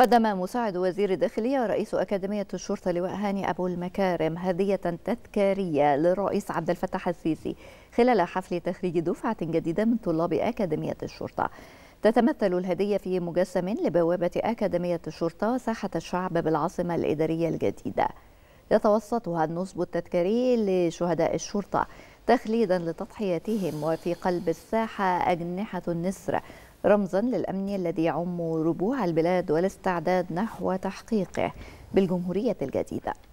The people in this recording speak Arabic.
قدم مساعد وزير الداخلية ورئيس أكاديمية الشرطة لواء هاني أبو المكارم هدية تذكارية للرئيس عبد الفتاح السيسي خلال حفل تخريج دفعة جديدة من طلاب أكاديمية الشرطة تتمثل الهدية في مجسم لبوابة أكاديمية الشرطة وساحة الشعب بالعاصمة الإدارية الجديدة يتوسطها النصب التذكاري لشهداء الشرطة تخليدا لتضحياتهم وفي قلب الساحة أجنحة النسر رمزا للأمن الذي يعم ربوع البلاد والاستعداد نحو تحقيقه بالجمهورية الجديدة